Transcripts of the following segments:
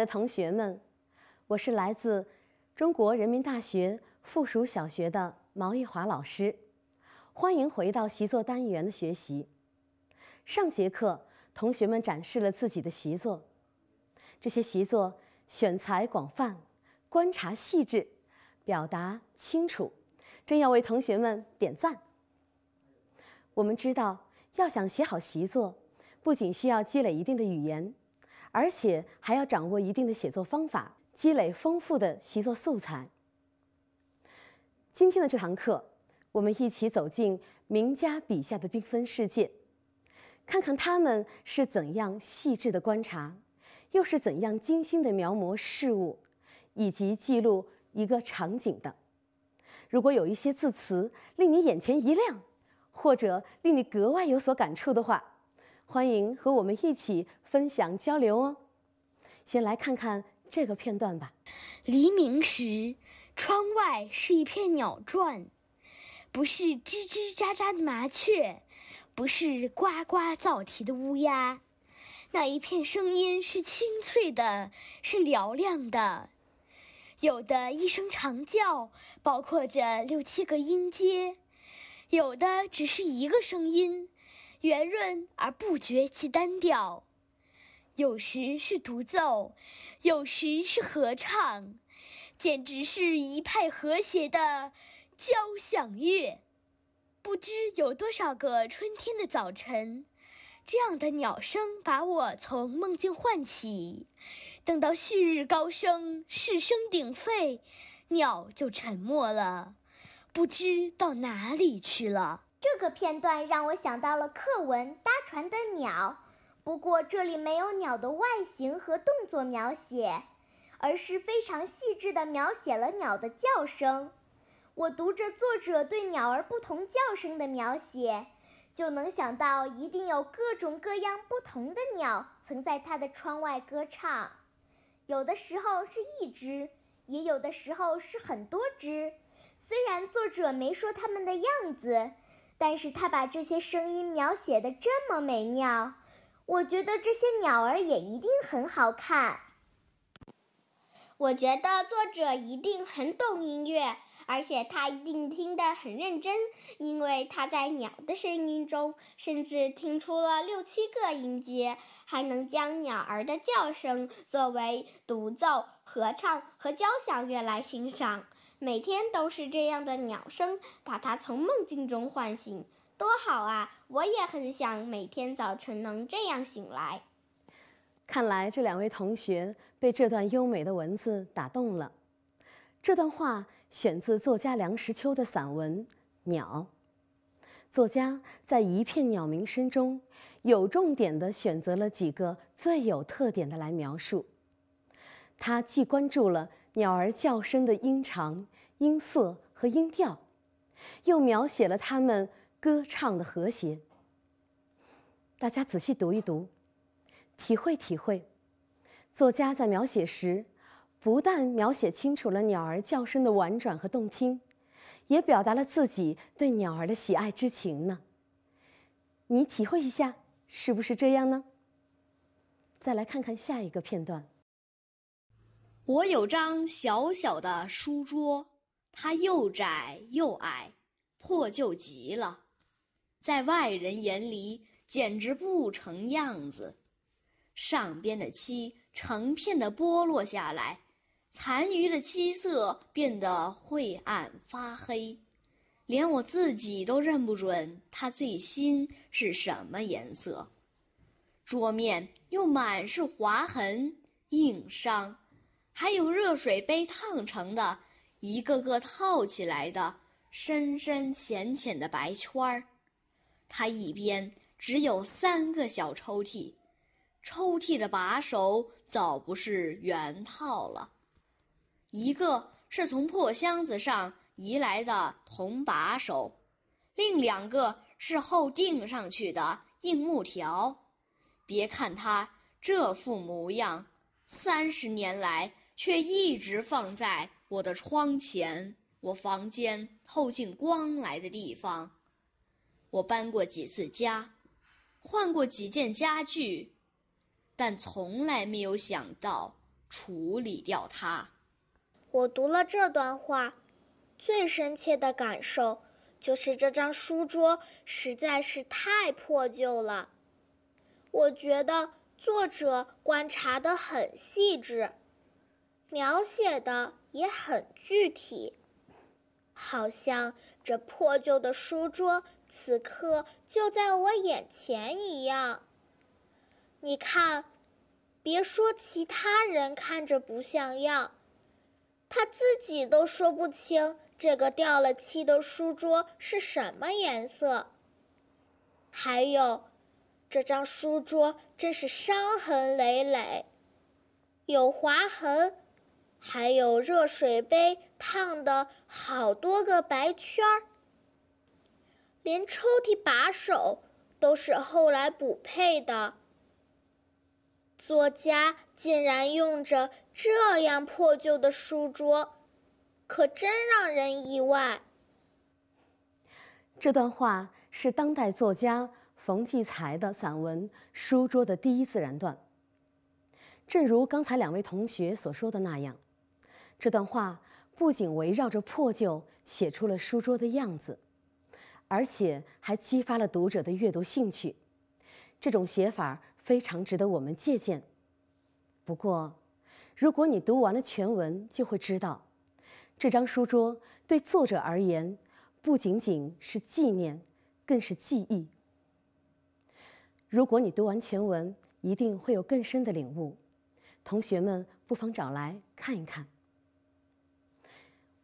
的同学们，我是来自中国人民大学附属小学的毛玉华老师，欢迎回到习作单元的学习。上节课，同学们展示了自己的习作，这些习作选材广泛，观察细致，表达清楚，真要为同学们点赞。我们知道，要想写好习作，不仅需要积累一定的语言。而且还要掌握一定的写作方法，积累丰富的习作素材。今天的这堂课，我们一起走进名家笔下的缤纷世界，看看他们是怎样细致的观察，又是怎样精心的描摹事物，以及记录一个场景的。如果有一些字词令你眼前一亮，或者令你格外有所感触的话，欢迎和我们一起分享交流哦！先来看看这个片段吧。黎明时，窗外是一片鸟啭，不是吱吱喳喳的麻雀，不是呱呱噪啼的乌鸦，那一片声音是清脆的，是嘹亮的。有的一声长叫，包括着六七个音阶；有的只是一个声音。圆润而不觉其单调，有时是独奏，有时是合唱，简直是一派和谐的交响乐。不知有多少个春天的早晨，这样的鸟声把我从梦境唤起。等到旭日高升，是声鼎沸，鸟就沉默了，不知到哪里去了。这个片段让我想到了课文《搭船的鸟》，不过这里没有鸟的外形和动作描写，而是非常细致的描写了鸟的叫声。我读着作者对鸟儿不同叫声的描写，就能想到一定有各种各样不同的鸟曾在他的窗外歌唱，有的时候是一只，也有的时候是很多只。虽然作者没说它们的样子。但是他把这些声音描写的这么美妙，我觉得这些鸟儿也一定很好看。我觉得作者一定很懂音乐，而且他一定听得很认真，因为他在鸟的声音中甚至听出了六七个音阶，还能将鸟儿的叫声作为独奏、合唱和交响乐来欣赏。每天都是这样的鸟声，把它从梦境中唤醒，多好啊！我也很想每天早晨能这样醒来。看来这两位同学被这段优美的文字打动了。这段话选自作家梁实秋的散文《鸟》。作家在一片鸟鸣声中，有重点的选择了几个最有特点的来描述。他既关注了鸟儿叫声的音长。音色和音调，又描写了他们歌唱的和谐。大家仔细读一读，体会体会，作家在描写时，不但描写清楚了鸟儿叫声的婉转和动听，也表达了自己对鸟儿的喜爱之情呢。你体会一下，是不是这样呢？再来看看下一个片段。我有张小小的书桌。它又窄又矮，破旧极了，在外人眼里简直不成样子。上边的漆成片的剥落下来，残余的漆色变得晦暗发黑，连我自己都认不准它最新是什么颜色。桌面又满是划痕、硬伤，还有热水杯烫成的。一个个套起来的深深浅浅的白圈儿，它一边只有三个小抽屉，抽屉的把手早不是原套了，一个是从破箱子上移来的铜把手，另两个是后钉上去的硬木条。别看它这副模样，三十年来却一直放在。我的窗前，我房间透进光来的地方，我搬过几次家，换过几件家具，但从来没有想到处理掉它。我读了这段话，最深切的感受就是这张书桌实在是太破旧了。我觉得作者观察的很细致，描写的。也很具体，好像这破旧的书桌此刻就在我眼前一样。你看，别说其他人看着不像样，他自己都说不清这个掉了漆的书桌是什么颜色。还有，这张书桌真是伤痕累累，有划痕。还有热水杯烫的好多个白圈儿，连抽屉把手都是后来补配的。作家竟然用着这样破旧的书桌，可真让人意外。这段话是当代作家冯骥才的散文《书桌》的第一自然段。正如刚才两位同学所说的那样。这段话不仅围绕着破旧写出了书桌的样子，而且还激发了读者的阅读兴趣。这种写法非常值得我们借鉴。不过，如果你读完了全文，就会知道，这张书桌对作者而言不仅仅是纪念，更是记忆。如果你读完全文，一定会有更深的领悟。同学们不妨找来看一看。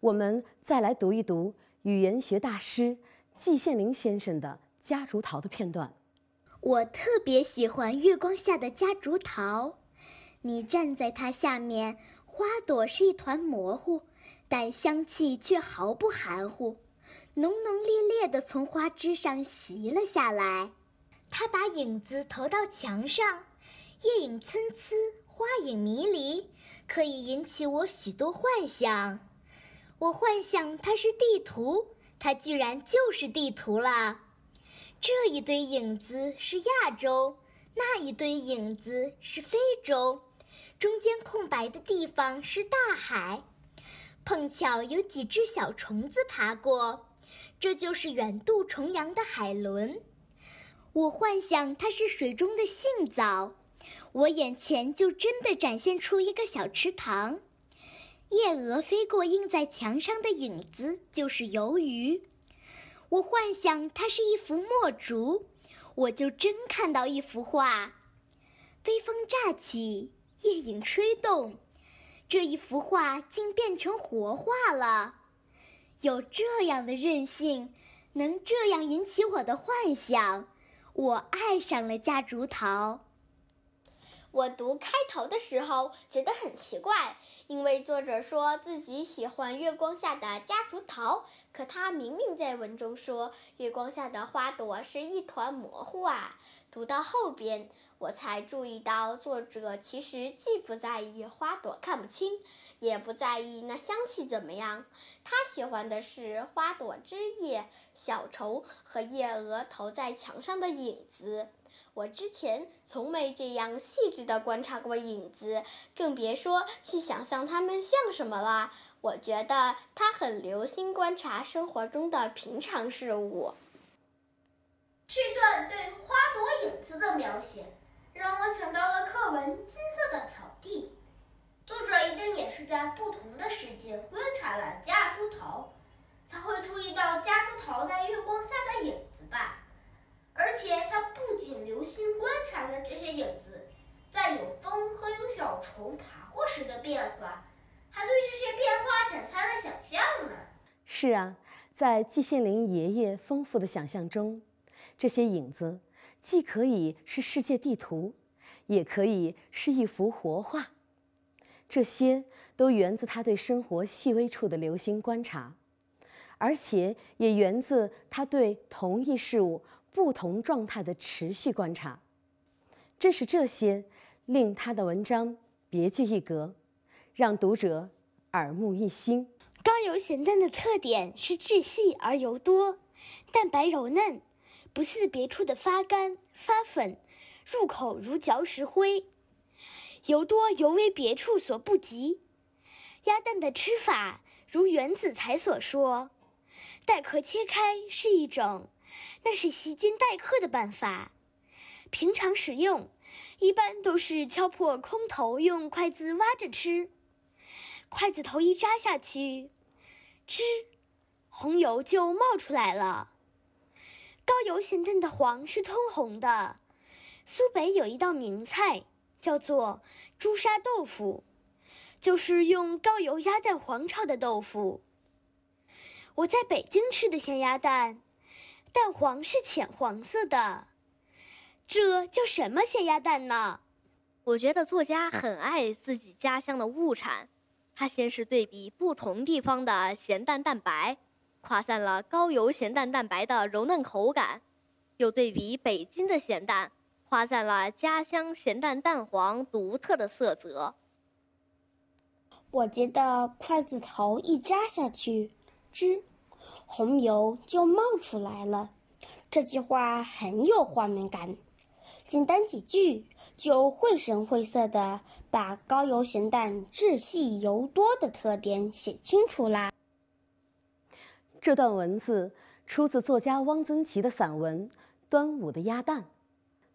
我们再来读一读语言学大师季羡林先生的夹竹桃的片段。我特别喜欢月光下的夹竹桃。你站在它下面，花朵是一团模糊，但香气却毫不含糊，浓浓烈烈地从花枝上袭了下来。它把影子投到墙上，叶影参差，花影迷离，可以引起我许多幻想。我幻想它是地图，它居然就是地图了。这一堆影子是亚洲，那一堆影子是非洲，中间空白的地方是大海。碰巧有几只小虫子爬过，这就是远渡重洋的海伦。我幻想它是水中的杏枣，我眼前就真的展现出一个小池塘。夜蛾飞过，映在墙上的影子就是鱿鱼。我幻想它是一幅墨竹，我就真看到一幅画。微风乍起，夜影吹动，这一幅画竟变成活画了。有这样的韧性，能这样引起我的幻想，我爱上了夹竹桃。我读开头的时候觉得很奇怪，因为作者说自己喜欢月光下的夹竹桃，可他明明在文中说月光下的花朵是一团模糊啊。读到后边，我才注意到作者其实既不在意花朵看不清，也不在意那香气怎么样，他喜欢的是花朵、枝叶、小虫和叶蛾投在墙上的影子。我之前从没这样细致的观察过影子，更别说去想象它们像什么了。我觉得他很留心观察生活中的平常事物。这段对花朵影子的描写，让我想到了课文《金色的草地》，作者一定也是在不同的时间观察了夹竹桃，才会。请留心观察了这些影子在有风和有小虫爬过时的变化，还对这些变化展开了想象呢。是啊，在季羡林爷爷丰富的想象中，这些影子既可以是世界地图，也可以是一幅活画。这些都源自他对生活细微处的留心观察，而且也源自他对同一事物。不同状态的持续观察，正是这些令他的文章别具一格，让读者耳目一新。高邮咸蛋的特点是质细而油多，蛋白柔嫩，不似别处的发干发粉，入口如嚼石灰。油多尤为别处所不及。鸭蛋的吃法，如袁子才所说，带壳切开是一种。那是席间待客的办法，平常使用，一般都是敲破空头，用筷子挖着吃。筷子头一扎下去，吱，红油就冒出来了。高油咸蛋的黄是通红的。苏北有一道名菜，叫做朱砂豆腐，就是用高油鸭蛋黄炒的豆腐。我在北京吃的咸鸭蛋。蛋黄是浅黄色的，这叫什么咸鸭蛋呢？我觉得作家很爱自己家乡的物产，他先是对比不同地方的咸蛋蛋白，夸赞了高邮咸蛋蛋白的柔嫩口感，又对比北京的咸蛋，夸赞了家乡咸蛋蛋黄独特的色泽。我觉得筷子头一扎下去，吱。红油就冒出来了，这句话很有画面感，简单几句就绘声绘色的把高油咸蛋质细油多的特点写清楚啦。这段文字出自作家汪曾祺的散文《端午的鸭蛋》。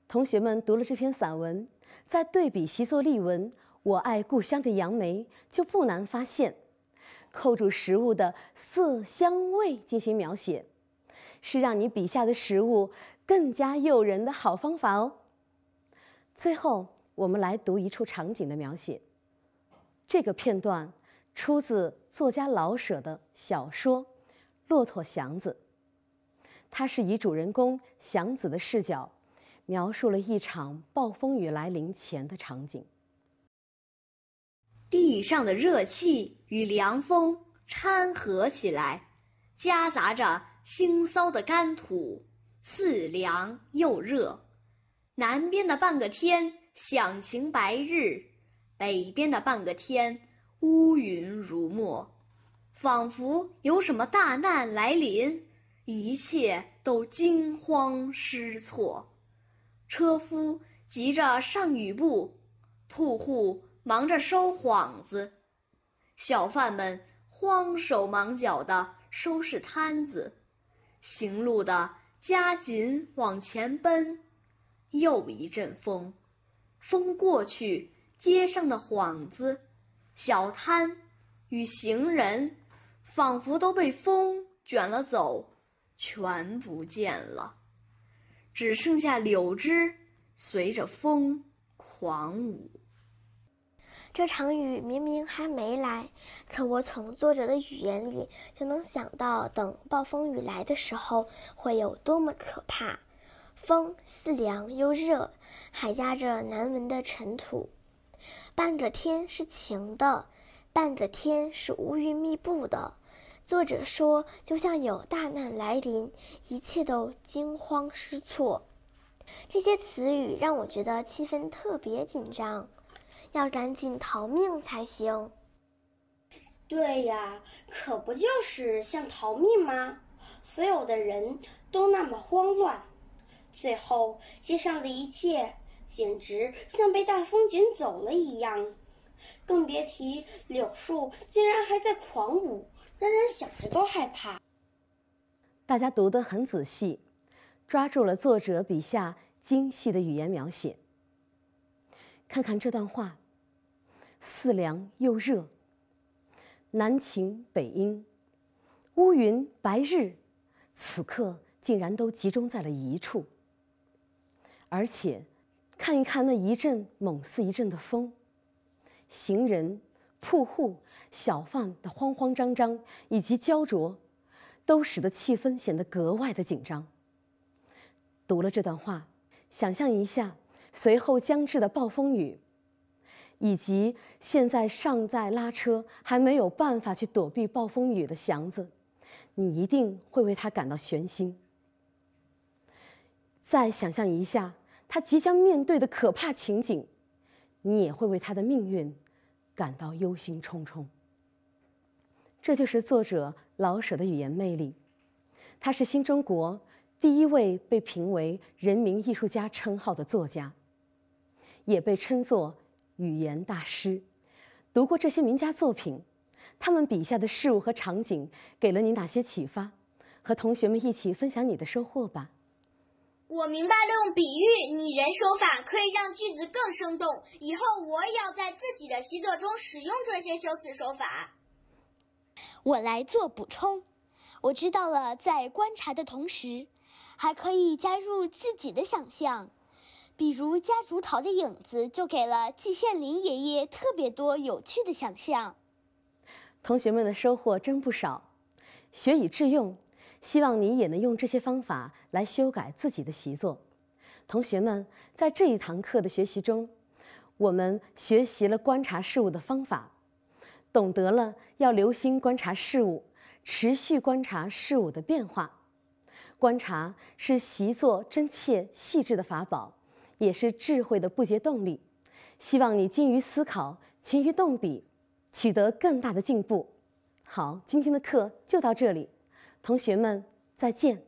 同学们读了这篇散文，在对比习作例文《我爱故乡的杨梅》，就不难发现。扣住食物的色香味进行描写，是让你笔下的食物更加诱人的好方法哦。最后，我们来读一处场景的描写。这个片段出自作家老舍的小说《骆驼祥子》，它是以主人公祥子的视角，描述了一场暴风雨来临前的场景。地上的热气与凉风掺和起来，夹杂着腥臊的干土，似凉又热。南边的半个天，响晴白日；北边的半个天，乌云如墨，仿佛有什么大难来临，一切都惊慌失措。车夫急着上雨布，铺户。忙着收幌子，小贩们慌手忙脚的收拾摊子，行路的加紧往前奔。又一阵风，风过去，街上的幌子、小摊与行人，仿佛都被风卷了走，全不见了，只剩下柳枝随着风狂舞。这场雨明明还没来，可我从作者的语言里就能想到，等暴风雨来的时候会有多么可怕。风似凉又热，还夹着难闻的尘土。半个天是晴的，半个天是乌云密布的。作者说，就像有大难来临，一切都惊慌失措。这些词语让我觉得气氛特别紧张。要赶紧逃命才行。对呀，可不就是像逃命吗？所有的人都那么慌乱，最后街上的一切简直像被大风卷走了一样，更别提柳树竟然还在狂舞，让人想着都害怕。大家读得很仔细，抓住了作者笔下精细的语言描写。看看这段话。似凉又热，南晴北阴，乌云白日，此刻竟然都集中在了一处。而且，看一看那一阵猛似一阵的风，行人、铺户、小贩的慌慌张张以及焦灼，都使得气氛显得格外的紧张。读了这段话，想象一下随后将至的暴风雨。以及现在尚在拉车、还没有办法去躲避暴风雨的祥子，你一定会为他感到悬心。再想象一下他即将面对的可怕情景，你也会为他的命运感到忧心忡忡。这就是作者老舍的语言魅力。他是新中国第一位被评为人民艺术家称号的作家，也被称作。语言大师，读过这些名家作品，他们笔下的事物和场景给了你哪些启发？和同学们一起分享你的收获吧。我明白了，用比喻、拟人手法可以让句子更生动。以后我也要在自己的习作中使用这些修辞手法。我来做补充，我知道了，在观察的同时，还可以加入自己的想象。比如夹竹桃的影子，就给了季羡林爷爷特别多有趣的想象。同学们的收获真不少，学以致用，希望你也能用这些方法来修改自己的习作。同学们，在这一堂课的学习中，我们学习了观察事物的方法，懂得了要留心观察事物，持续观察事物的变化。观察是习作真切细致的法宝。也是智慧的不竭动力。希望你勤于思考，勤于动笔，取得更大的进步。好，今天的课就到这里，同学们再见。